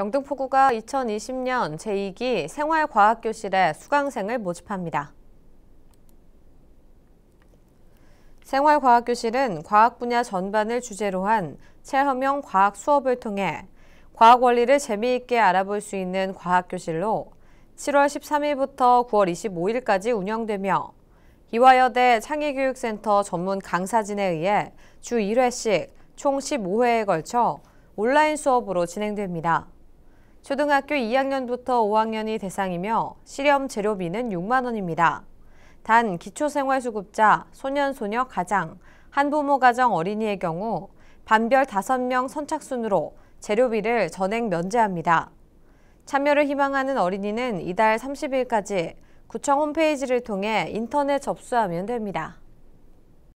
영등포구가 2020년 제2기 생활과학교실에 수강생을 모집합니다. 생활과학교실은 과학 분야 전반을 주제로 한 체험형 과학 수업을 통해 과학 원리를 재미있게 알아볼 수 있는 과학교실로 7월 13일부터 9월 25일까지 운영되며 이화여대 창의교육센터 전문 강사진에 의해 주 1회씩 총 15회에 걸쳐 온라인 수업으로 진행됩니다. 초등학교 2학년부터 5학년이 대상이며 실험 재료비는 6만 원입니다. 단 기초생활수급자, 소년소녀 가장, 한부모 가정 어린이의 경우 반별 5명 선착순으로 재료비를 전액 면제합니다. 참여를 희망하는 어린이는 이달 30일까지 구청 홈페이지를 통해 인터넷 접수하면 됩니다.